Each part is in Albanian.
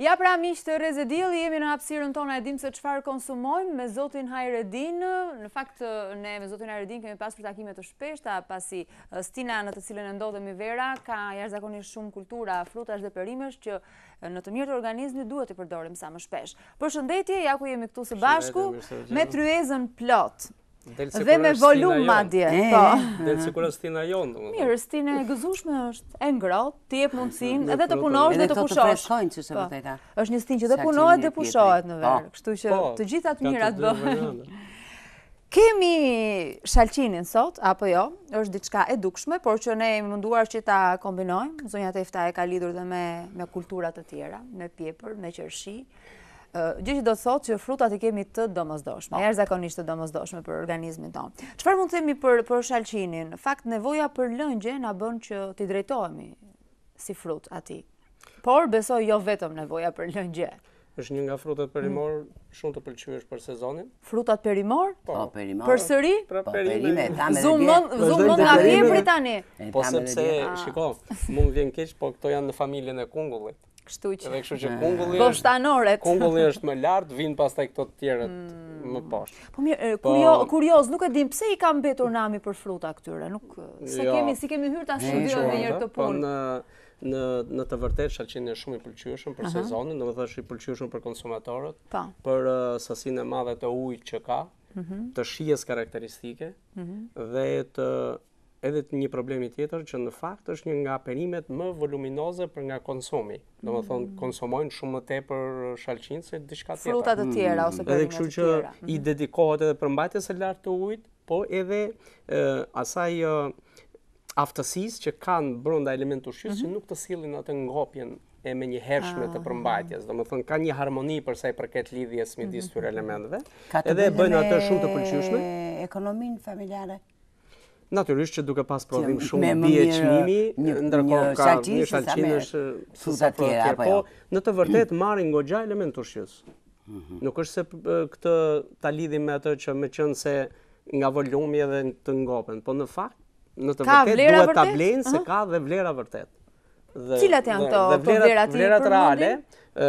Ja pra miqë të rezedili, jemi në hapsirën tona e dim se qëfar konsumojmë me Zotin Hajredin. Në fakt, ne me Zotin Hajredin kemi pas për takimet të shpeshta, pasi stina në të cilën e ndodhe mi vera, ka jashtë zakonisht shumë kultura, frutash dhe perimesh që në të mirë të organizmi duhet të përdorim sa më shpesh. Për shëndetje, ja ku jemi këtu së bashku, me tryezën Plot. Dhe me volum ma dje. Eh. Po. Delë si kur është tina jonë. Mirë, është tina e gëzushme është, e ngrot, të jep punësin, edhe të punosh dhe të pushosh. Edhe të të freskojnë që se po. është një stinë që dhe punohet dhe pushohet në po. verë. Kështu që të gjithat mirat bëhen. Kemi shalqinin sot, apo jo, është diçka edukshme, por që ne e munduar që ta kombinojmë, zonja tefta e ka lidur dhe me kulturat të tjera, me pjepër, me qërshi, gjë që do të thotë që frutat i kemi të domosdoshme, e po. rëzakonisht të domosdoshme për organizmin tonë. Qëfar mund të themi për, për shalqinin? Fakt, nevoja për lëngje në bën që t'i drejtojmi si frut ati. Por, besoj jo vetëm nevoja për lëngje. është një nga frutat mm. perimor shumë të pëlqyvesh për sezonin. Frutat perimor? Po, po perimor. Për sëri? Pra po, perime. Zumë nga fjebri tani. Po, sepse, ah. shiko, mund vjen keqë, po këto janë në familjen e kungullit kështu që. Edhe kështu që kungulli. Po stanoret. Kungulli është më lart, vin pastaj këto të tjera mm. më poshtë. Po mirë, po- kur nuk e dim pse i ka mbetur nami për fruta këtyre. Nuk jo. se jo, kemi, si kemi hyrta në studio edhe një herë të punë. Po në në në të vërtetë shalqin është shumë i pëlqyeshëm për sezonin, domethënë është i pëlqyeshëm për konsumatorët, pa. Po. për uh, sasinë e madhe të ujit që ka, mhm. të shijes karakteristike mhm. dhe të edhe të një problemi tjetër që në fakt është një nga perimet më voluminoze për nga konsumi. Do më thonë, mm. konsumojnë shumë më tepër për shalqinë se dishka tjetër. Frutat të tjera ose mm. perimet të tjera. Edhe mm. që i dedikohet edhe për e lartë të ujtë, po edhe asaj aftësis që kanë brunda element të shqyës që mhm. nuk të silin atë ngopjen e me një hershme të ah. përmbajtjes, Do më thënë, ka një harmoni përsa i përket lidhjes me disë mhm. elementeve. elementve, edhe bëjnë atë shumë të përqyushme. Ekonomin familjare, Natyrisht që duke pas prodhim shumë bie çmimi, ndërkohë ka një shalqin është suza të tjera apo po jo. Në të vërtetë marrin goxha element ushqyes. Mhm. Nuk është se këtë ta lidhim me atë që më qenë se nga volumi edhe të ngopen, po në fakt në të vërtetë duhet ta blejnë se ka dhe vlera vërtet. Cilat janë to vlerat i reale?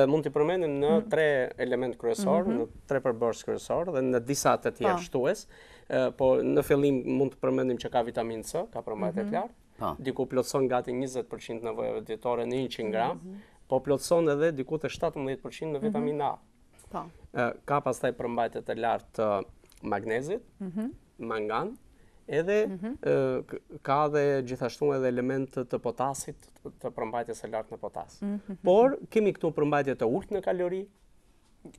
mund të përmendim në mhm. tre element kryesor, mhm. në tre përbërës kryesor dhe në disa të tjerë shtues, po në fillim mund të përmendim që ka vitamin C, ka të mhm. lartë, diku plotëson gati 20% nëvojeve djetore në 100 gram, po plotëson edhe diku të 17% në vitamin A. Ka pas taj përmajtet e lartë magnezit, mangan, edhe mhm. ka dhe gjithashtu edhe element të potasit, të përmbajtje se lartë në potas. Mhm. Por, kemi këtu përmbajtje të urtë në kalori.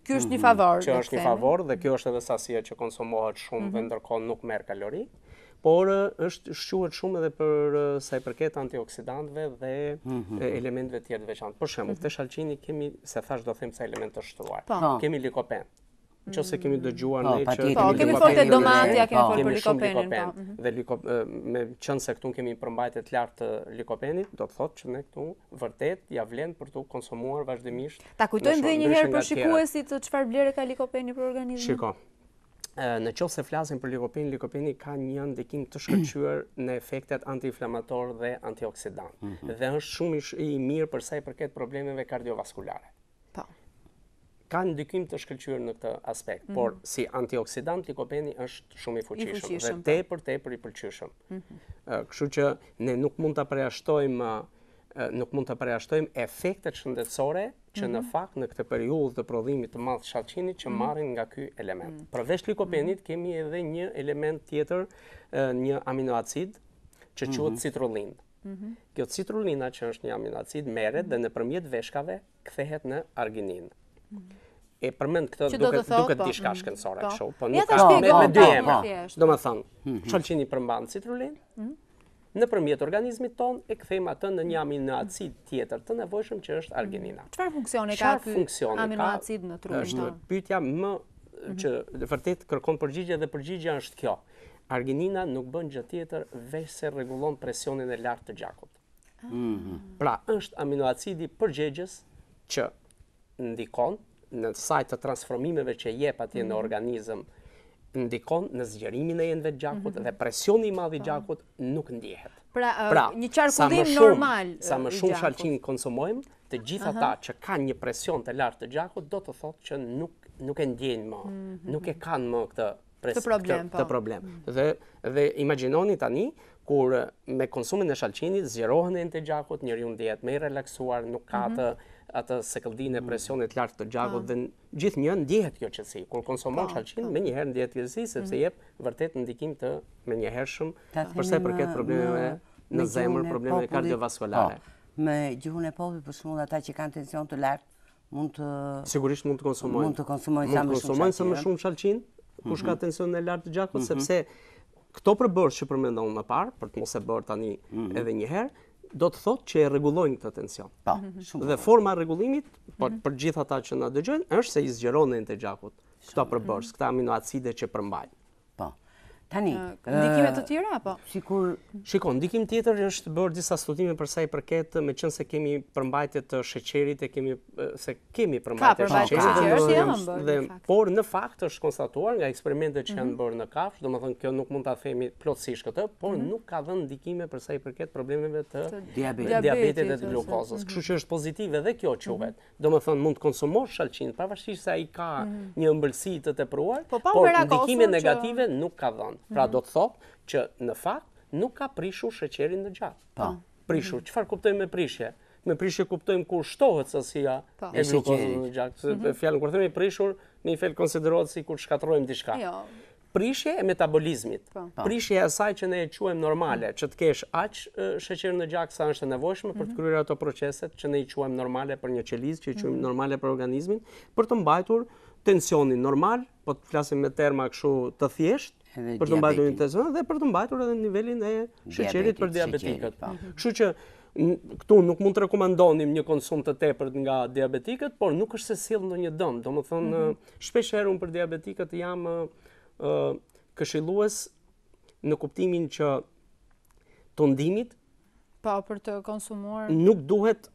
Kjo është një mhm. favor. Kjo është një favor dhe kjo është edhe sasia që konsumohet shumë dhe ndërkohë nuk merë kalori. Por, është shquhet shumë edhe për saj përket antioksidantve dhe elementve tjertë veçantë. Për shemë, të shalqini kemi, se thash do them sa element të shtruar. Po. Po. Kemi likopenë. Në qëse kemi dëgjua po, në që... Po, kemi fort po. mhm. e domatja, kemi fort për likopenin. Dhe me qënë se këtu kemi përmbajt e të lartë likopenit, do të thotë që me këtu vërtet ja vlenë për të konsumuar vazhdimisht... Ta kujtojnë dhe njëherë për shikuesit të qëfar blere ka likopeni për organizmë? Shiko, në qëse flasin për likopeni, likopeni ka një ndikim të shkëqyër në efektet anti-inflamator dhe antioksidant. Mhm. Dhe është shumë i mirë përsa i përket problemeve kardiovaskulare kanë ndikim të shkëlqyer në këtë aspekt, por mhm. si antioksidant likopeni është shumë i fuqishëm dhe po. tepër tepër i pëlqyeshëm. Mhm. Ëh, kështu që ne nuk mund ta përjashtojmë, nuk mund ta përjashtojmë efektet shëndetësore që në mhm. fakt në këtë periudhë të prodhimit të madh shalqinit që marrin nga ky element. Përveç likopenit kemi edhe një element tjetër, një aminoacid, që quhet citrullin. Kjo citrullina që është një aminoacid merret dhe nëpërmjet veshkave kthehet në argininë e përmend këtë duket duket po, diçka shkencore po. kështu, po nuk ka me po, dy emra. Domethën, të thon, mhm. përmban citrulin, mhm. nëpërmjet organizmit ton e kthejmë atë në një aminoacid mhm. tjetër të nevojshëm që është arginina. Çfarë funksioni ka ky aminoacid në trupin tonë? Është pyetja më që vërtet kërkon përgjigje dhe përgjigja është kjo. Arginina nuk bën gjë tjetër veç se rregullon presionin e lartë të gjakut. Ah. Pra, është aminoacidi përgjegjes që ndikon në sajtë transformimeve që jep atje në mhm. organizëm ndikon në zgjerimin e jenëve të gjakut mhm. dhe presioni i mbylli gjakut nuk ndihet. Pra, pra një qarkullim normal. Sa më shumë shalqin konsumojmë, të gjitha ata që kanë një presion të lartë të gjakut do të thotë që nuk nuk e ndjejnë më, mhm. nuk e kanë më këtë problem, këtë po. problem. Dhe dhe imagjinoni tani kur me konsumin e shalqinit zjerohen e në të gjakot, njëri unë djetë me relaksuar, nuk ka mhm. mhm. të atë sekëldin e presionit lartë të gjakot, ah. dhe gjithë një ndjehet kjo qësi. Kur konsumon po, shalqin, po. me njëherë ndihet kjo sepse mhm. jep vërtet ndikim të me njëhershëm, përse përket probleme në zemër, probleme kardiovaskulare. Po, me gjuhun e popi, për shumë dhe ata që kanë tension të lartë, mund të... Sigurisht mund të konsumojnë. Mund të konsumojnë sa më shumë shalqin. Mund të konsumojnë më shumë shalqin, kush ka tension të lartë të gjakot, sepse Kto përbërsh që përmendon më parë, për të mos e bërë tani mhm. edhe një herë, do të thotë që e rregullojnë këtë tension. Po, shumë. Dhe forma e rregullimit, për, mhm. për gjithë ata që na dëgjojnë, është se i zgjeron të gjakut. Kto përbërsh këta aminoacide që përmbajnë. Tani, ndikime të tjera apo? Shikon, ndikim tjetër është bërë disa studime për sa i përket me qënë se kemi përmbajtje të sheqerit e kemi se kemi përmbajtje të sheqerit. Ka përmbajtje të sheqerit por në fakt është konstatuar nga eksperimentet që janë mhm. bërë në kafsh, domethënë kjo nuk mund ta themi plotësisht këtë, por mhm. nuk ka dhënë ndikime për sa i përket problemeve të diabetit dhe të glukozës. Kështu që mhm. është pozitive dhe kjo quhet. Domethënë mund të konsumosh shalqin pavarësisht se ai ka një të tepruar, po, por negative nuk ka Pra mhm. do të thotë që në fakt nuk ka prishur sheqerin në gjak. Po. Prishur, mhm. çfarë kuptojmë me prishje? Me prishje kuptojmë kur shtohet sasia po. e mikrofonit në gjak. fjallën, mhm. fjalën kur themi prishur, në një fjalë konsiderohet sikur shkatrojmë diçka. Jo. Prishje e metabolizmit. Po. Po. Prishje e saj që ne e quajmë normale, që të kesh aq sheqer në gjak sa është e nevojshme për të kryer ato proceset që ne i quajmë normale për një qelizë, që i quajmë normale për organizmin, për të mbajtur tensionin normal, po të flasim me terma kështu të thjesht, për të mbajtur intestinat dhe për të mbajtur edhe nivelin e shëqerit për diabetikët. Po. Mm-hmm. Kështu që këtu nuk mund të rekomendonim një konsum të tepërt nga diabetikët, por nuk është se silë në një dëmë. Do më thënë, mm-hmm. shpesherë unë për diabetikët jam këshilues në kuptimin që të ndimit, Pa, po, për të konsumuar... Nuk duhet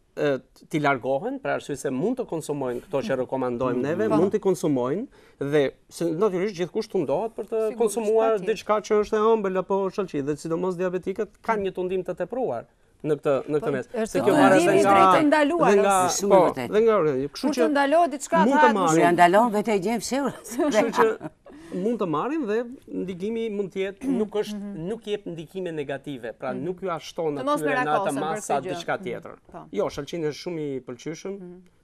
ti largohen, pra arsye se mund të konsumojnë këto që rekomandojmë neve, mm -hmm. mund të konsumojnë dhe se natyrisht gjithkusht tundohet për të si konsumuar diçka që është e ëmbël apo shalçi, dhe sidomos diabetikët kanë një tundim të tepruar në këtë në këtë po, mes. Se kjo varet nga nga të ndaluar nga shumë vërtet. Dhe nga, kështu që mund të ndalohet diçka, mund të ndalohet vetë gjem fshur. Kështu që mund të marrin dhe ndikimi mund të jetë mm-hmm. nuk është mm-hmm. nuk jep ndikime negative, pra mm-hmm. nuk ju ashton aty në atë masë diçka tjetër. Po. Jo, shalçini është shumë i pëlqyeshëm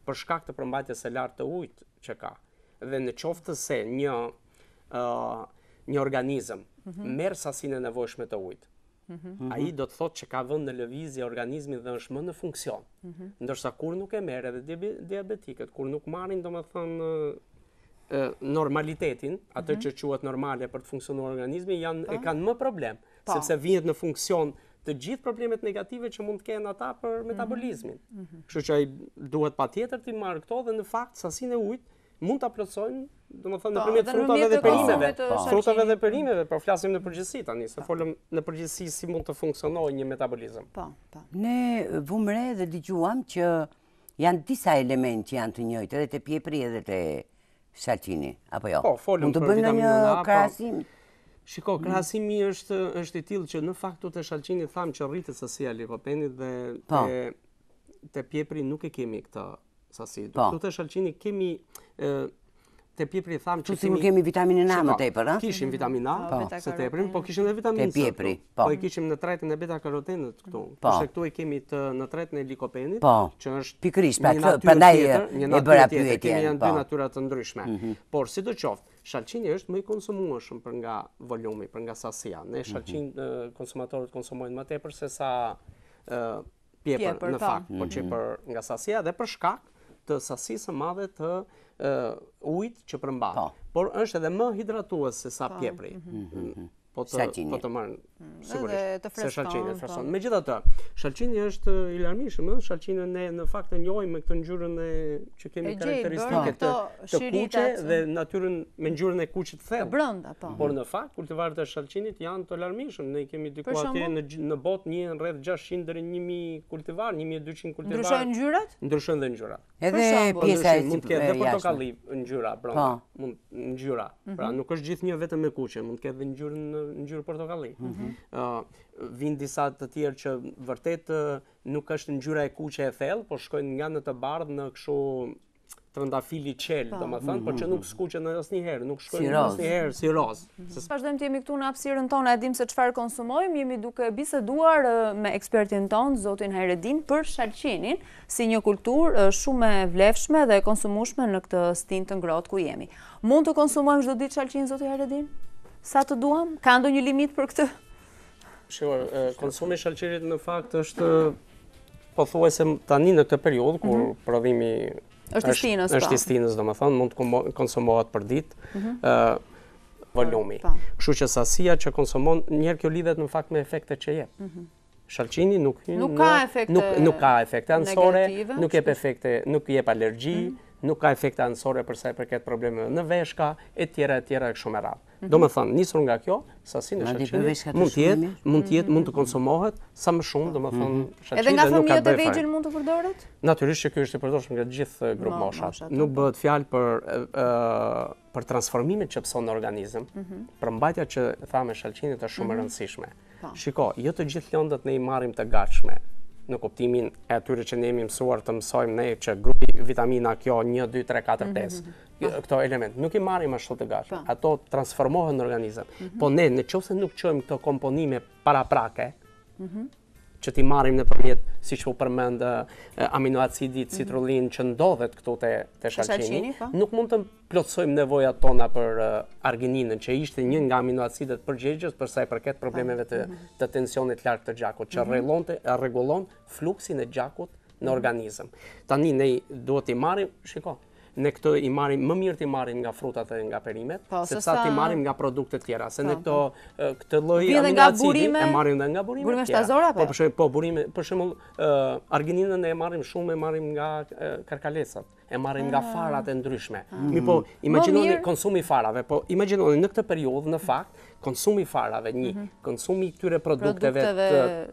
për shkak të përmbajtjes së lartë të ujit që ka. Dhe në qoftë se një ë një organizëm merr sasinë e nevojshme të ujit. Ai do të thotë që ka vënë në lëvizje organizmin dhe është më në funksion. Ndërsa kur nuk e merr edhe diabetikët, kur nuk marrin domethënë normalitetin, atë mhm. që quhet normale për të funksionuar organizmi, janë e po. kanë më problem, po. sepse vijnë në funksion të gjithë problemet negative që mund të kenë ata për mhm. metabolizmin. Mhm. Kështu që ai duhet patjetër të marrë këto dhe në fakt sasinë e ujit mund ta plotësojnë, domethënë nëpërmjet po, frutave dhe perimeve. Frutave dhe perimeve, por flasim në përgjithësi tani, se folëm në përgjithësi si mund të funksionojë një metabolizëm. Po, po. Ne vumre dhe dëgjuam që janë disa elementë janë të njëjtë edhe të pjepri edhe të Shaqini, apo jo? Po, folëm për vitamin A. Mund të bëjmë po. një krasim? Shiko, krasimi është, është i tilë që në faktu të shalqini thamë që rritët sasia likopenit dhe të, po. të pjepri nuk e kemi këta sasi. Po. Të shalqini kemi, Te pjepri thamë që si më kemi vitaminin A më tepër, a? Kishim mhm. vitamin A po. se teprim, po kishim dhe vitamin C. Te pjepri, po. Po e kishim në tretin e beta-karotenit këtu. Po. Kështë këtu e kemi të në tretin e likopenit, po. që është Pikrish, pra, një natyre tjetër, një natyre tjetër, kemi janë dy po. natyre të ndryshme. Mhm. Por, si të qoftë, Shalqini është më i shumë për nga volumi, për nga sasia. Ne mhm. shalqin konsumatorët konsumojnë më tepër në po. fakt, për nga sasia dhe për shkak të sasisë madhe të ujtë që përmbatë. Po. Por është edhe më hidratuës se sa po. pjepri. Mhm. Po të po marën Mm, Sigurisht. Se shalqini është freskon. Po. Megjithatë, shalqini është i larmishëm, ëh, shalqinën ne në fakt e njohim me këtë ngjyrën e që kemi karakteristike të, të kuqe dhe natyrën me ngjyrën e kuqe të thellë. Brenda po. Por në fakt kultivarët e shalqinit janë të larmishëm. Ne kemi diku atje në në botë një rreth 600 deri 1000 kultivar, 1200 kultivar. Ndryshojnë ngjyrat? Ndryshojnë dhe ngjyrat. Edhe pjesa e mund të ketë dhe portokalli ngjyra brenda. Mund ngjyra. Pra nuk është gjithnjë vetëm me kuqe, mund të ketë ngjyrën ngjyrë portokalli. Mhm vin disa të tjerë që vërtet nuk është ngjyra e kuqe e thellë, por shkojnë nga në të bardh në kështu trëndafilli i qel, po. domethënë, por që nuk skuqet asnjëherë, nuk shkojnë asnjëherë si rozë. Mhm. Vazdojmë të jemi këtu në hapësinë tonë e dim se çfarë konsumojmë, jemi duke biseduar me ekspertin ton, zotin Heredin për shalqinin, si një kulturë shumë e vlefshme dhe e konsumueshme në këtë stin të ngrohtë ku jemi. Mund të konsumojmë çdo ditë shalqin zoti Hajredin? Sa të duam? Ka ndonjë limit për këtë? Shqipër, konsumi shalqirit në fakt është po thuaj se tani në këtë periudhë kur mm -hmm. prodhimi është i stinës, është po. i stinës, domethënë mund të konsumohet për ditë ë mm -hmm. uh, volumi. Po, po. Kështu që sasia që konsumon njerë kjo lidhet në fakt me efektet që jep. Mm -hmm. Shalqini nuk nuk ka efekte nuk nuk ka efekte ansore, nuk jep efekte, nuk jep alergji, mm -hmm. nuk ka efekte ansore për sa i përket problemeve në veshka e tjera e tjera kështu më radhë. Mhm. Do me thënë, njësër nga kjo, sasin e shëqinit mund tjetë, mund mund të mhm. konsumohet, sa më shumë, do me thënë, mhm. shëqinit dhe nuk ka bëjfaj. Edhe nga fëmijët e vejgjën mund të përdoret? Natyrisht që kjo është i përdoshme nga gjithë eh, grupë moshat. Nuk bëhet fjalë për eh, eh, transformimin që pëson në organizm, për mbajtja që thame shëqinit është shumë rëndësishme. Po. Shiko, jo të gjithë lëndët ne i marim të gatshme, në kuptimin e atyre që ne jemi mësuar të mësojmë ne që grupi vitamina kjo 1, 2, 3, 4, 5, këto element, nuk i marim ashtu të gashë, po. ato transformohen në organizëm, mhm. po ne në qëse nuk qëmë këto komponime para prake, mhm që ti marim në përmjet, si që po përmend, aminoacidit, mhm. citrullin, që ndodhet këtu të shalqini, po. nuk mund të plotsojmë nevoja tona për argininën, që ishte një nga aminoacidet përgjegjës përsa i përket problemeve mhm. të tensionit lartë të gjakut, që mhm. regullon fluksin e gjakut në organizëm. Tani, ne duhet i marim, shiko, Në këtë i marrim më mirë ti marrim nga frutat e nga perimet, po, sesa ti marrim nga produkte të tjera, se në po, këtë po. këtë lloj aminoacidi e marrim nga nga burime. Burime shtazora po? Po, burime, për shembull, arginina argininën e marrim shumë e marrim nga karkalesat e marrin nga ah. farat e ndryshme. Ah. Mi po, imaginoni konsumi farave, po imaginoni në këtë periudhë në fakt, konsumi farave një, mhm. konsumi këtyre produkteve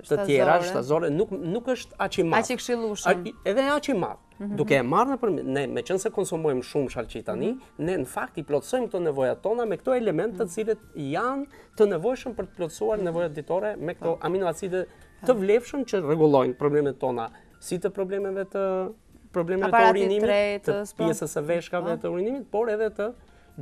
të tjera, shtazore, nuk është aqë i matë. Aqë i këshilushëm. Edhe aqë i matë. Mhm. Duke e marrë në përmjë, ne me qënëse konsumojmë shumë sharqita një, mhm. ne në fakt i plotësojmë të nevojat tona me këto element të cilët janë të nevojshëm për të plotësuar nevojat ditore me këto po. aminoacide të po. vlefshëm që regulojnë problemet tona si të problemeve të probleme të urinimit, të po. pjesës e veshkave po. të urinimit, por edhe të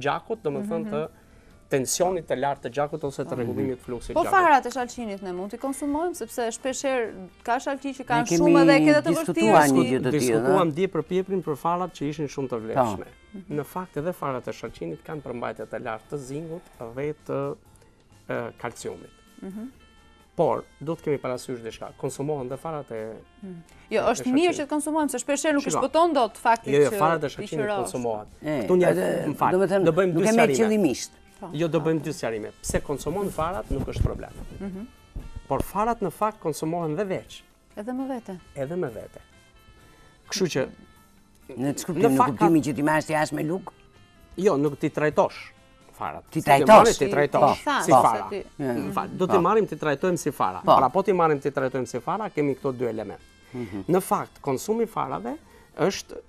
gjakut, do më thënë mhm. të tensionit të lartë të gjakut ose të mhm. regullimit fluxit po gjakut. Po farat e shalqinit ne mund të konsumojmë, sepse shpesher ka shalqin që kanë shumë edhe e këtë të vërtirë. Diskutuam di për pjeprin për farat që ishin shumë të vlefshme. Mhm. Në fakt edhe farat e shalqinit kanë përmbajtet e lartë të zingut dhe të kalciumit. Por, do të kemi parasysh dhe shka, konsumohen dhe farat e... Hmm. Jo, është mirë që të konsumohen, se shpesher nuk e shpëton do të faktit që... Jo, jo, farat e shakini të konsumohen. Këtu një, në fakt, do bëjmë dy sjarime. Nuk e me qëllimisht. Po. Jo, do bëjmë dy sjarime. Pse konsumohen farat, nuk është problem. Mhm. Por farat në fakt konsumohen dhe veç. Edhe me vete. Edhe me vete. Këshu që... Në të skruptim, nuk të që ti as me lug. Jo, nuk ti trajtosh. Po. Po. fara ti trajtosh? Ti trajtosh si fara do të po. marrim të trajtojmë si fara para po ti marrim të trajtojmë si fara kemi këto dy elementë mhm. në fakt konsumi i farave është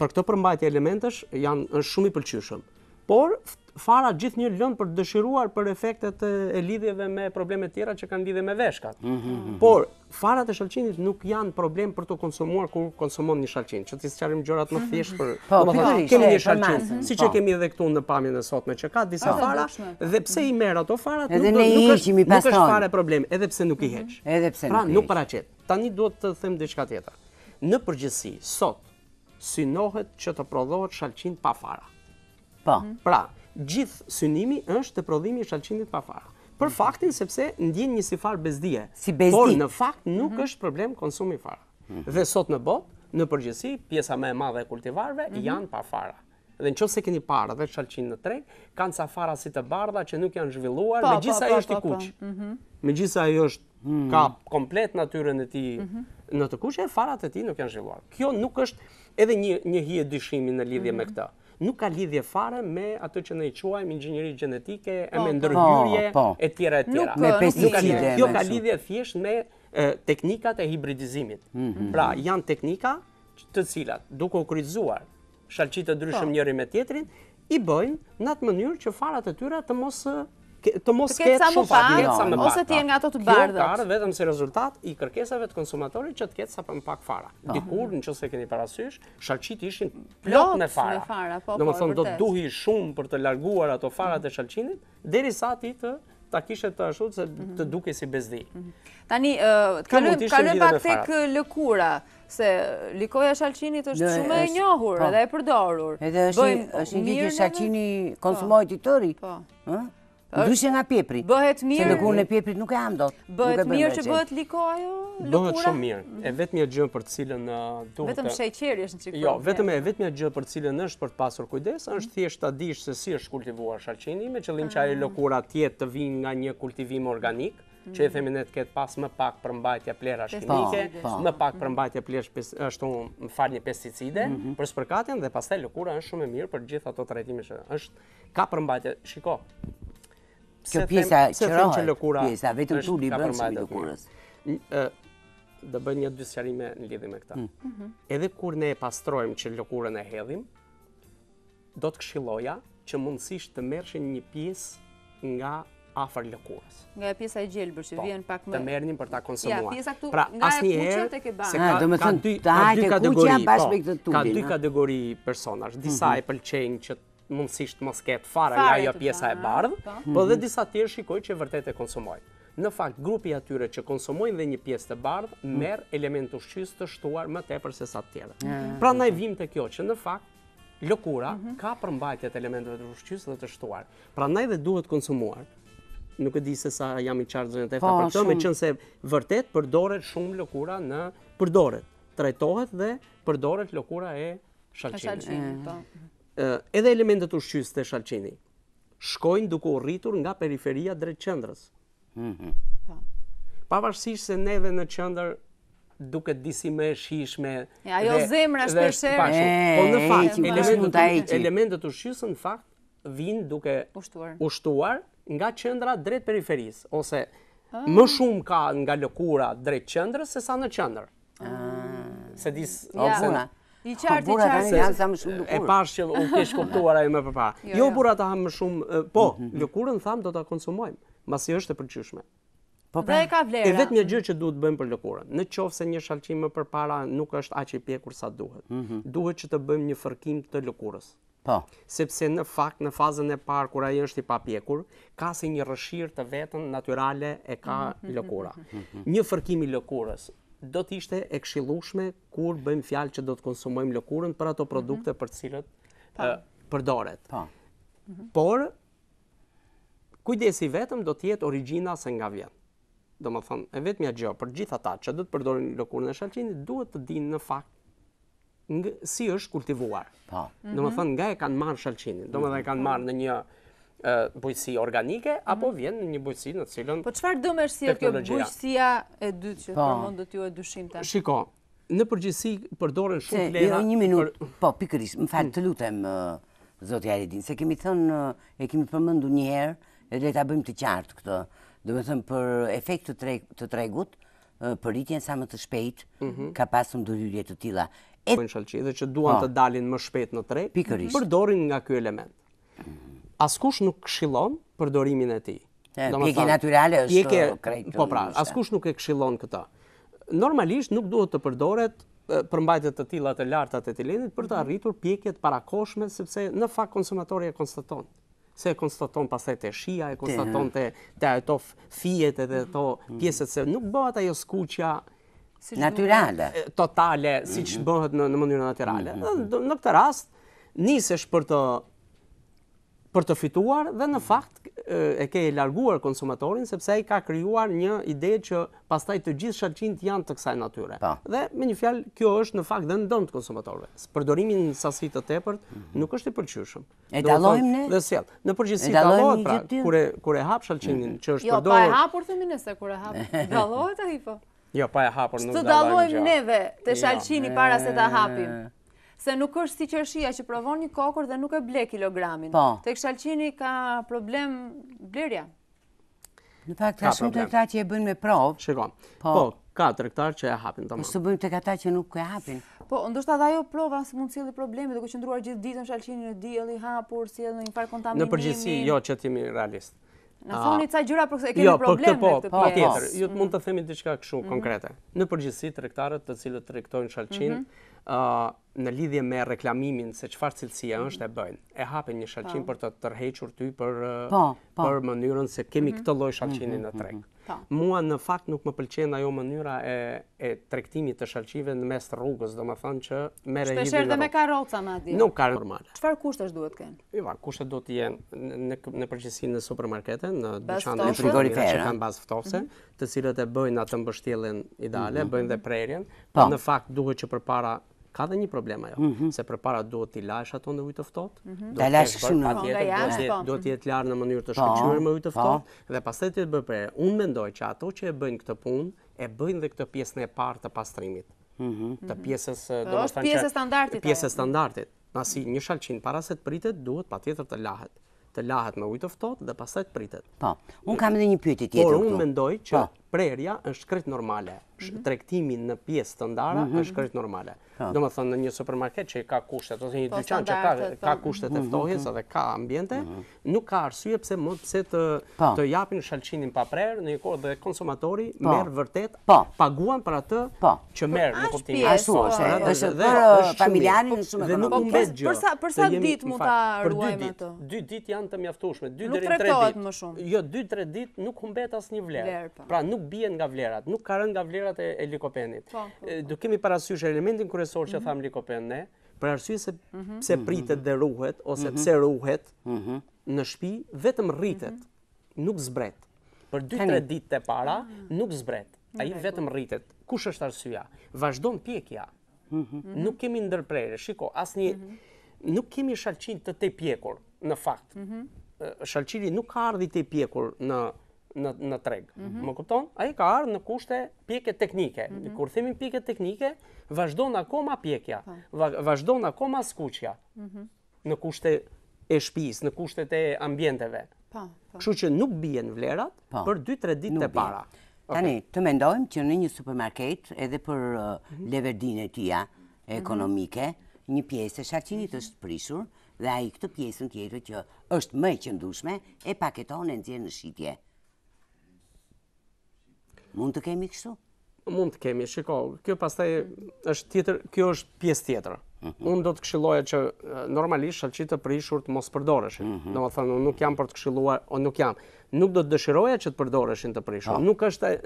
për këto përmbajtje elementësh janë shumë i pëlqyeshëm por fara gjithë një lëndë për të dëshiruar për efektet e lidhjeve me problemet tjera që kanë lidhje me veshkat. Mhm, mhm, mhm. Por, fara të shalqinit nuk janë problem për të konsumuar kur konsumon një shalqin. Që t'i së qarim më thjesht për... Po, për të ah, një shalqin. Si që po. kemi edhe këtu në pamin e sot me që ka disa fara, dhe pse i merë ato fara, nuk është fara e problem, edhe pse nuk i heq. Edhe pse pra, nuk i heq. Pra, nuk paracet. Tani duhet të Pra, gjithë synimi është të prodhimi i shalqindit pa farë. Për mhm. faktin sepse ndjen një sifar farë Si bezdi. Por në fakt mhm. nuk mm -hmm. është problem konsumi farë. Mm -hmm. Dhe sot në botë, në përgjësi, pjesa me e madhe e kultivarve mm -hmm. janë pa farë. Dhe në qëse keni parë dhe shalqin në treg, kanë ca fara si të bardha që nuk janë zhvilluar, pa, me gjithsa e është i kuqë. Mm -hmm. Me gjitha e është mhm. ka komplet natyren e ti mm -hmm. në të kuqë, e farat e ti nuk janë zhvilluar. Kjo nuk është edhe një, një hje dyshimi në lidhje mm -hmm. me këta nuk ka lidhje fare me atë që ne i quajmë inxhinieri gjenetike, po, me po. ndërgjyrje po, po. e tjera e tjera. Me Kjo ka lidhje thjesht me e, teknikat e hibridizimit. Mm -hmm. Pra, janë teknika të cilat, duke u kryzuar shalqit të dryshëm po. njëri me tjetrin, i bëjnë në atë mënyrë që farat e tyra të mos të mos ketë sa më pak, ose të jenë nga ato të jo, bardhët. Kjo karë vetëm si rezultat i kërkesave të konsumatorit që të ketë sa më pak fara. Po. Dikur, në që se keni parasysh, shalqit ishin plot me fara. Në më thonë, do të duhi shumë për të larguar ato farat e shalqinit, deri sa ti të ta kishe të ashtu se mhm. të duke si bezdi. Mhm. Tani, kalëm pak të kë lëkura, se likoja shalqinit është shumë e njohur edhe po. e përdorur. Edhe është një gjithë shalqini po. konsumojt i tëri. Ndryshe nga pepri. Bëhet mirë. Se lëkurën e peprit nuk e am dot. Bëhet mirë që bëhet liko ajo lëkura? Bëhet shumë mirë. E vetëm një gjë për të cilën në uh, duhet. Vetëm sheqeri është në qikur. Jo, vetëm e vetëm një gjë për të cilën është për të pasur kujdes, është thjesht të dish se si është kultivuar shalqeni, me qëllim që ajo ah. lëkura tjetë të vinë nga një kultivim organik, që e mm. themin e të ketë pas më pak për mbajtja plera shkinike, më pak për mbajtja plera është unë farë një pesticide mhm. për së përkatin dhe pas taj lëkura është shumë e mirë për gjitha të të rejtimi që është ka për mbajtja, shiko, Kjo pjesa qërojë, pjesa vetëm të një bërë së lëkurës. Dhe bërë një dy sëjarime në lidhë me këta. Mm. Edhe kur ne e pastrojmë që lëkurën e hedhim, do të këshiloja që mundësisht të mërshin një pjesë nga afer lëkurës. Nga e pjesa e gjelbër që po, vjen pak më... Të mërë për ta konsumuar. Ja, pjesa këtu pra, nga e ke do me thënë, ta e kuqëja bashkë po, me këtë të Ka dy kategori të të të të të mundësisht mos ketë fara nga jo pjesa e bardhë, po. po dhe disa tjerë shikoj që vërtet e konsumojnë. Në fakt, grupi atyre që konsumojnë dhe një pjesë të bardhë, mm. merë element shqys të shtuar më tepër se sa të tjere. Pra na i vim të kjo që në fakt, lëkura mhm. ka përmbajtet elementeve të shqys dhe të shtuar. Pra na i dhe duhet konsumuar, nuk e di se sa jam i qarë dhe të efta po, për të, me qënë se vërtet përdoret shumë lëkura në përdoret, trajtohet dhe përdoret lëkura e shalqinit edhe elementet ushqyës të shalqini, shkojnë duku rritur nga periferia drejtë qëndrës. Pavarësish se neve në qëndrë duke disi me shishme... Ajo zemra shpesherë. Po në fakt, elementet ushqyës në fakt vinë duke ushtuar nga qëndra drejtë periferisë, ose më shumë ka nga lëkura drejtë qëndrës se sa në qëndrë. Se disë... I qartë, i po, qartë. Po, burat e më shumë lëkurë. E pashë që u kesh koptuar ajo me përpara. Jo, jo, jo. burat e më shumë, po, mhm, mhm. lëkurën thamë do të konsumojmë, masi është e përqyshme. Po pra, dhe ka vlerë. E vetë një gjë që duhet bëjmë për lëkurën. Në qofë se një shalqim më përpara nuk është aqë i pjekur sa duhet. Mhm. duhet që të bëjmë një fërkim të lëkurës. Po. Sepse në fakt, në fazën e parë, kura i është i papjekur, ka si një rëshirë të vetën naturale e ka lëkura. një fërkim i lëkurës do të ishte e këshillueshme kur bëjmë fjalë që do të konsumojmë lëkurën për ato produkte mhm. për të cilët po. përdoret. Po. Mhm. Por kujdesi vetëm do të jetë origjina se nga vjen. Do më e vetmja gjë, për gjitha ta që do të përdorin lëkurën e shalqinit, duhet të dinë në fakt si është kultivuar. Po. Do më mhm. nga e kanë marrë shalqinit, do më e kanë marrë në një bujësi organike, mhm. apo vjen një bujësi në cilën po teknologjia. Po që farë dëmërë si e kjo bujësia e dytë që të po. mundë dhe t'ju e dushim të? Shiko, në përgjësi përdore shumë të jo, lera... Një minut, po pikërish, më falë mm. të lutem, zotë Jaredin, se kemi thënë, e kemi përmëndu njëherë, e le të abëjmë të qartë këtë, dhe me thëmë për efekt të tregut, për rritjen sa më të shpejt, mhm. ka pasëm dhe të tila. Po në dhe që duan po. të dalin më shpejt në treg, përdorin nga kjo element. Mhm askush nuk këshilon përdorimin e ti. Pjekje naturale është krejtë. Po pra, askush nuk e këshilon këta. Normalisht nuk duhet të përdoret përmbajtet të tila të larta të etilenit për të mhm. arritur pjekjet parakoshme, sepse në fakt konsumatorje konstaton. Se e konstaton pasaj të shia, e konstaton të ato fijet edhe to mhm. pjeset, se nuk bëhat ajo skuqja Naturale. Totale, si që mhm. bëhet në mënyrë naturale. Në këtë rast, nisesh për të për të fituar dhe në fakt e ke larguar konsumatorin sepse ai ka krijuar një ide që pastaj të gjithë shalçinë janë të kësaj natyre. Dhe me një fjalë kjo është në fakt dhënë ndonë konsumatorëve. Përdorimin në sasi të tepërt mhm. nuk është i pëlqyeshëm. E dallojmë ne dhe sjell. Në përgjithësi ta pra, kur e kur e hap mm. që është përdorur. Jo, pa e hapur themi ne se kur e hap. Dalllohet ai po. Jo, pa e hapur nuk dallojmë. të dallojmë neve të jo, shalqinë para se ta hapim se nuk është si qërshia që provon një kokur dhe nuk e ble kilogramin. Po. Të kështalqini ka problem blirja. Në fakt, ka shumë të këta që e bënë me provë. Shikon. Po, po ka të rektar që e hapin të më. Nështë të bënë të këta që nuk e hapin. Po, ndoshta dha jo prova se mund të sjellë probleme, do qëndruar gjithë ditën shalqinin e dielli, ha, por në një far kontaminimi. Në përgjithësi, jo që ti mirë realist. Na thoni ca gjëra për këtë, e keni jo, po, probleme këtë Jo, po, po, patjetër. Ju mhm. mund të themi diçka kështu mhm. konkrete. Në përgjithësi, tregtarët të cilët tregtojnë shalqinë, mhm në lidhje me reklamimin se çfarë cilësia është e bëjnë. E hapin një shalqim po. për të tërhequr ty për po, po. për mënyrën se kemi mhm. këtë lloj shalqimi mhm, në mhm, treg. Mua në fakt nuk më pëlqen ajo mënyra e e tregtimit të shalqive në mes të rrugës, domethënë që merr një. Shpesh edhe me karroca madje. Nuk ka normale. Çfarë kushtesh duhet të kenë? Iva, jo, kushtet do të jenë në në përgjithësi në supermarkete, në dyqane frigorifere që kanë bazë ftohtëse, të cilët e bëjnë atë mbështjellën ideale, bëjnë dhe prerjen. Në fakt duhet që përpara ka dhe një problem ajo, mhm. se për para duhet t'i lash ato në ujtëftot, mhm. duhet t'i jetë larë në mënyrë të po, shkëqyre më ujtëftot, po. dhe të t'i të bëpre, unë mendoj që ato që e bëjnë këtë punë, e bëjnë dhe këtë pjesën e partë të pastrimit, mhm. të pjesës... Dhe po, është pjesës standartit. Pjesës një shalqin para se të pritet, duhet pa tjetër të lahet. Të lahet me ujtëftot dhe të pritet. Po, unë kam edhe një pyti tjetër këtu. Por, unë mendoj që prerja është krejt normale, mhm. trektimin në pjesë të ndara mhm. është krejt normale. Do më thënë në një supermarket që ka kushtet, ose një po, dyqan që ka kushtet eftohjes mhm. edhe ka ambjente, nuk ka arsuje pëse më pëse po. të japin shalqinin pa prerë, në një kohë dhe konsumatori po. merë vërtet, paguan për atë që merë në koptimi. Ashtu është, është për uh, familjarin në shumë e Dhe nuk mbesë gjë. Përsa dit mu ta ruaj me të? Dy dit janë të mjaftushme. Nuk tretohet më shumë. Jo, dy tret dit nuk humbet as një vlerë. Pra nuk bie nga vlerat, nuk ka rënë nga vlerat e Likopenit. Po, po, po. Do kemi parasysh elementin kryesor që mhm. tham Likopen ne, për arsye se mhm. pse pritet dhe ruhet ose mhm. pse ruhet në shtëpi vetëm rritet, nuk zbret. Për 2-3 ditë të para ah. nuk zbret. Ai vetëm rritet. Kush është arsyeja? Vazdon pjekja. Nuk kemi ndërprerje. Shiko, asnjë nuk kemi shalçin të tepjekur në fakt. Shalçili nuk ka ardhi tepjekur në në treg. Mhm. Më kupton? A i ka ardhë në kushte pjekje teknike. Mhm. Kur themi pjekje teknike, vazhdo në akoma pjekja, po. vazhdo në akoma skuqja mhm. në kushte e shpis, në kushte e ambjenteve. Po, po. Kështu që nuk bje vlerat për 2-3 ditë të para. Tani, të mendojmë që në një supermarket edhe për uh, leverdine të ekonomike, një pjesë e shakqinit është prishur dhe a i këtë pjesën tjetër që është me qëndushme e paketon e zjerë në shqitje. Mund të kemi kështu? Mund të kemi, shiko, kjo pastaj është tjetër, kjo është pjesë tjetër. Mhm. Unë do të këshilloja që normalisht shalqit të prishur të mos përdoreshin. Mhm. Do më thënë, nuk jam për të këshilluar, o nuk jam. Nuk do të dëshiroja që të përdoreshin të prishur. Ah.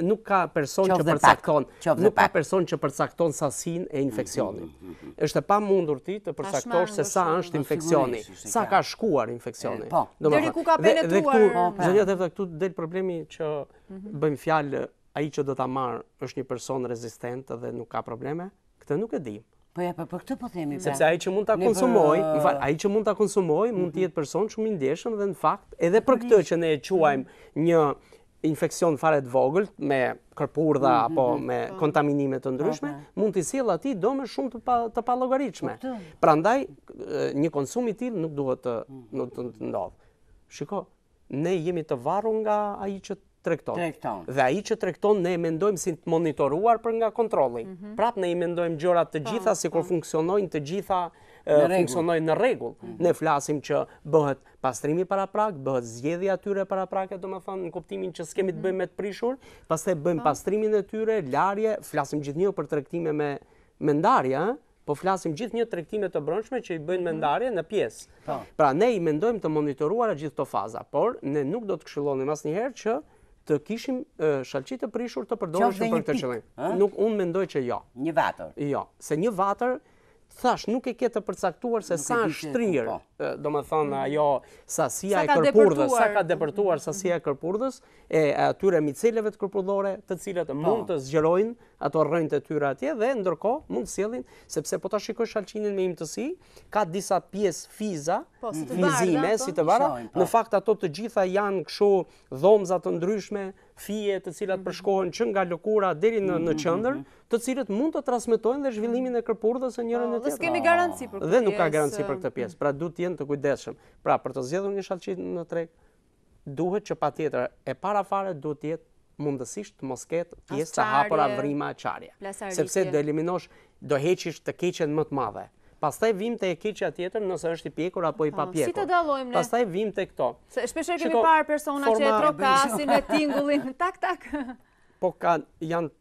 Nuk ka person që përcakton, nuk ka person që përcakton sasin e mhm, infekcionit. Êshtë pa mundur ti të përcaktosh se sa është po, infekcioni. sa ka shkuar infekcioni. Po. Dhe ku ka penetuar. Dhe po, këtu del problemi që bëjmë fjallë a i që do të marë është një person rezistent dhe nuk ka probleme, këtë nuk e di. Po ja, po për këtë po themi. Pra. Sepse a i që mund të konsumoj, a që mund të konsumoj, mund të jetë personë shumë indeshëm dhe në fakt, edhe për këtë mhm. që ne e quajmë një infekcion fare të vogël me kërpurdha mhm, apo mhm. me kontaminime të ndryshme, mund të ati aty domë shumë të të pallogaritshme. Prandaj një konsum i nuk duhet të ndodh. Shiko, ne jemi të varur nga ai që trekton. Trekton. Dhe aji që trekton, ne e mendojmë si të monitoruar për nga kontroli. Mhm. Prap, ne e mendojmë gjërat të po, gjitha, si po. kur funksionojnë të gjitha, eh, funksionojnë në regull. Mhm. Ne flasim që bëhet pastrimi para prak, bëhet zjedhi tyre para prake, domethënë në kuptimin që s'kemi të mhm. bëjmë me të prishur, pas të bëjmë po. pastrimin e tyre, larje, flasim gjithë një për trektime me ndarja, eh? po flasim gjithë një trektime të brëndshme që i bëjnë me ndarje në pjesë. Pra, ne i mendojmë të monitoruar gjithë të faza, por ne nuk do të këshullonim asnjëherë që të kishim shalqit të prishur të shumë për këtë qëllim. Nuk unë mendoj që jo. Një vatër? Jo, se një vatër thash, nuk e kjetë të përcaktuar se sa shtrirë, do më thonë ajo, sasia e kërpurdhës, sa ka depërtuar sasia e kërpurdhës, e atyre miceleve të kërpurdhore, të cilët po. mund të zgjerojnë, ato rëjnë të tyre atje, dhe ndërko mund të sielin, sepse po të shikoj shalqinin me imtësi, ka disa pjesë fiza, fizime, po, si të vara, po. në fakt ato të gjitha janë këshu dhomzat të ndryshme, fije të cilat mhm. përshkohen që nga lëkura deri në, në mhm, qëndër, mhm, të cilët mund të transmitojnë dhe zhvillimin e kërpurdhës po, e njërën e tjetër. Dhe s'kemi garanci për këtë pjesë. Dhe nuk ka garanci për këtë mm, pjesë, mm. pra du t'jen të kujdeshëm. Pra për të zjedhur një shalqit në treg, duhet që pa tjetër e para fare du t'jetë mundësisht të mosket pjesë të hapëra vrima e qarje. Sepse do eliminosh, do heqish të keqen më të madhe. Pastaj vim te e keqja tjetër, nëse është i pjekur apo i papjekur. Po, si të dalojmë ne? Pastaj vim te këto. Se shpesh e kemi parë persona që e trokasin e tingullin tak tak. Po kanë janë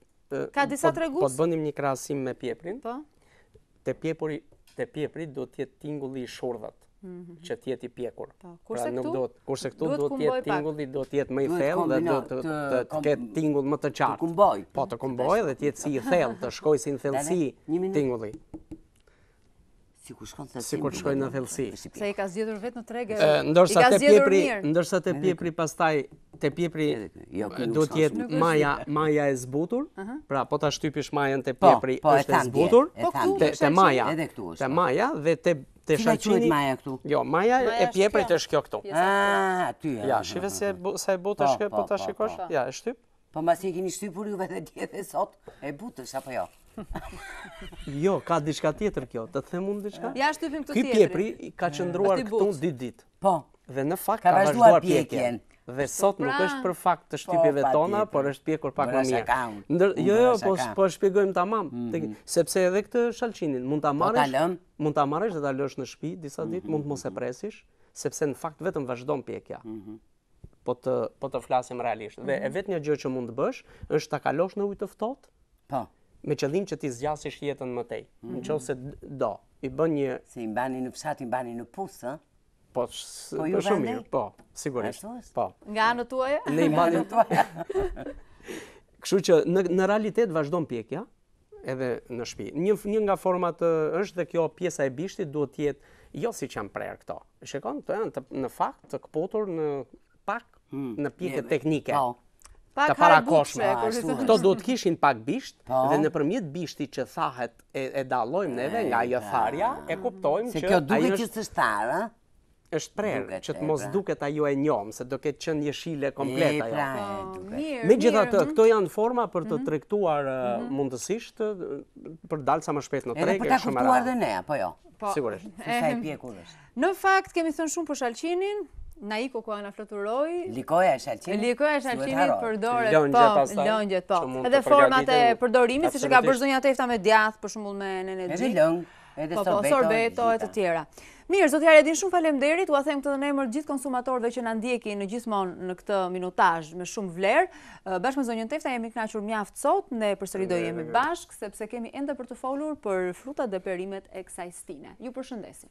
Ka po, disa tregues. Po, të bënim një krasim me pjeprin. Po. Te pjepuri, te pjepri do të jetë tingulli i shurdhat. Mhm. që tjetë i pjekur. Po, kurse pra, këtu, dot, kurse këtu do tjetë tingulli, do tjetë me i thellë dhe do të, të, ketë tingull më të qartë. Të kumboj. Po të kumboj dhe tjetë si i thellë, të shkoj si në thellësi tingulli si kur shkon shkojnë në thellësi. Se i ka zjedur vetë në tregë. Ë, ndërsa te pjepri, ndërsa te pjepri pastaj te pjepri jo, do maja, maja e zbutur. Pra, po ta shtypish majën te pjepri po, po, është e zbutur, po te te maja. Te maja dhe te te shaqini. maja këtu. Jo, maja, e pjeprit është kjo këtu. Ah, ty. Ja, shive se sa e butësh po, po ta shikosh. Ja, e shtyp. Po mbas keni shtypur juve edhe dietë sot e butësh apo jo? Jo, ka diçka tjetër kjo, të themu në diçka? Ja, është të fim këtë tjetër. Ky pjepri ka qëndruar këtu në dit dit. Po. Dhe në fakt ka vazhduar pjekjen. Dhe pra, sot nuk është për fakt të po, shtypjeve tona, por është pjekur pak më mirë. jo jo, po po shpjegojmë tamam, mm, mm. sepse edhe këtë shalçinin mund ta po, marrësh, mund ta marrësh dhe ta lësh në shtëpi disa mm, ditë, mund mos e presish, sepse në fakt vetëm vazhdon pjekja. Po të po të flasim realisht. Dhe e vetmja gjë që mund të bësh është ta kalosh në ujë të ftohtë. Po me qëllim që ti zgjasësh jetën më tej. Mhm. Në qoftë se do, i bën një Se i bani në fshat, i bani në pusë, ë? Po, po shumë mirë, po, sigurisht. Po. Nga ana Nga Ne i bani tuaja. Kështu që në në realitet vazhdon pjekja edhe në shtëpi. Një një nga format është dhe kjo pjesa e bishtit duhet të jetë jo siç janë prerë këto. Shikon, këto janë në fakt të kputur në pak hmm, në pjekje teknike. Po të parakoshme. Këto do të kishin pak bisht, po. dhe në përmjet bishti që thahet e dalojmë neve nga jëtharja, e kuptojmë që... Se kjo duke që të shtarë, a? është prerë që të mos duket ajo e njomë, se do ketë qënë jeshile kompleta ajo. Me gjitha të, këto janë forma për të mhm. trektuar mhm. mundësisht, për dalë sa më shpet në trekë. E dhe për të kuptuar dhe ne, apo jo? Po. Sigurisht. Në fakt, kemi thënë shumë për shalqinin, Naiko ku anë afloturoj. Likoja e shalqinit. Likoja e shalqinit përdoret, po, lëngjet, po. Edhe format e përdorimi, si që ka zonja tefta me djath, për shumull me në gjithë. Edhe lëngë, edhe sorbeto. Po, po, sorbeto, e të tjera. Mirë, zotja redin shumë falemderit, u a them këtë dhe nejmër gjithë konsumatorve që në ndjeki në gjithmon në këtë minutaj me shumë vlerë. Bashkë me zonjën tefta jemi knaqur mjaft sot, ne përsëri do jemi bashkë, sepse kemi enda për të folur për frutat dhe perimet e kësaj stine. Ju përshëndesim.